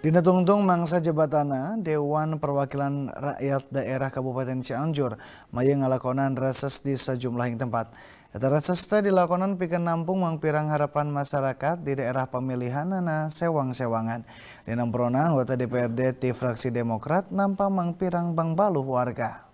Tungtung mangsa jebatana, Dewan Perwakilan Rakyat Daerah Kabupaten Cianjur maya ngalakonan reses di sejumlah tempat. Eta reses dilakonan pikir nampung mangpirang harapan masyarakat di daerah pemilihan pemilihanana sewang-sewangan. Dina perona anggota DPRD ti fraksi Demokrat nampak mangpirang bangbaluh warga.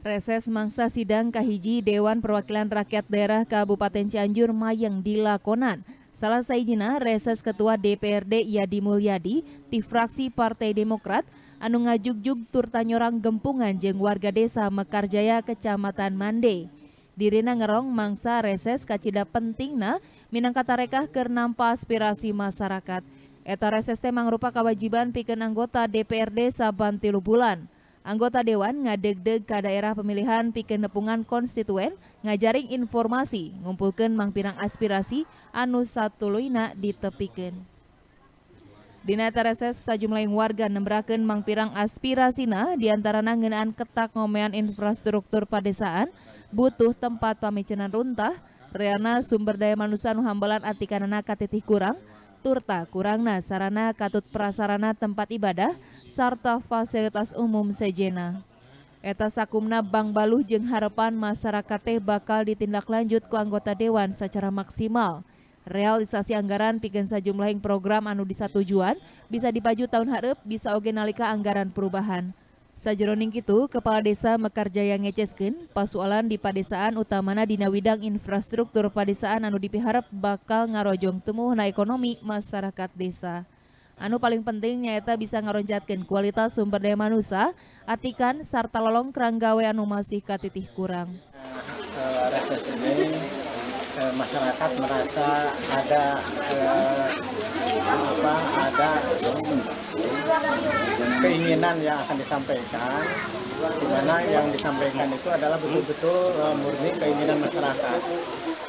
Reses mangsa sidang kahiji Dewan Perwakilan Rakyat Daerah Kabupaten Cianjur mayang dilakonan. Salah saijina reses Ketua DPRD Yadi Mulyadi di fraksi Partai Demokrat anu ngajugjug turtanyorang gempungan jeng warga desa Mekarjaya Kecamatan Mande. Dirina ngerong mangsa reses kacida pentingna minangkata rekah kernampa aspirasi masyarakat. Eta reses teh mangrupa kewajiban pikeun anggota DPRD saban tilu bulan. Anggota Dewan ngadeg-deg ke daerah pemilihan pikir nepungan konstituen ngajaring informasi ngumpulkan mangpirang aspirasi anu satu satuluina ditepikan. Dina tereses sejumlah warga nembrakan mangpirang aspirasina diantara ngenaan ketak ngomean infrastruktur padesaan, butuh tempat pamicenan runtah, reana sumber daya manusia nuhambalan hambalan atikanana katitih kurang, turta kurangna sarana katut prasarana tempat ibadah sarta fasilitas umum sejena. Eta sakumna Bang Baluh jeng harapan masyarakat teh bakal ditindaklanjut ku anggota dewan secara maksimal. Realisasi anggaran pikeun yang program anu disatujuan bisa dipaju tahun harap bisa oge nalika anggaran perubahan. Sajroning itu, Kepala Desa Mekarjaya ngecesken pasualan di padesaan utamana dina widang infrastruktur padesaan anu dipiharap bakal ngarojong tumuh na ekonomi masyarakat desa. Anu paling penting nyaeta bisa ngaronjatkan kualitas sumber daya manusia, atikan sarta lolong keranggawe anu masih katitih kurang. Eh, Reses ini eh, masyarakat merasa ada eh, ada keinginan yang akan disampaikan di mana yang disampaikan itu adalah betul-betul uh, murni keinginan masyarakat.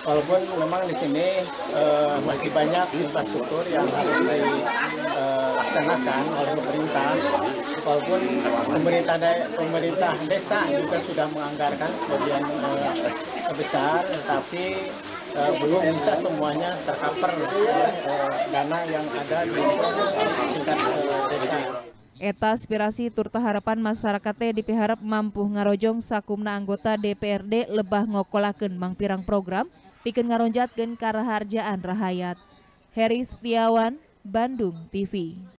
Walaupun memang di sini uh, masih banyak infrastruktur yang harus dilaksanakan uh, oleh pemerintah, walaupun pemerintah de pemerintah desa juga sudah menganggarkan sebagian uh, besar, tetapi uh, belum bisa semuanya tercover uh, dana yang ada di tingkat uh, desa. Eta aspirasi turta harapan masyarakatnya diharap mampu ngarojong sakumna anggota DPRD lebah ngokolaken mangpirang program pikeun ngaronjatkeun karaharjaan rahayat. Heri Setiawan, Bandung TV.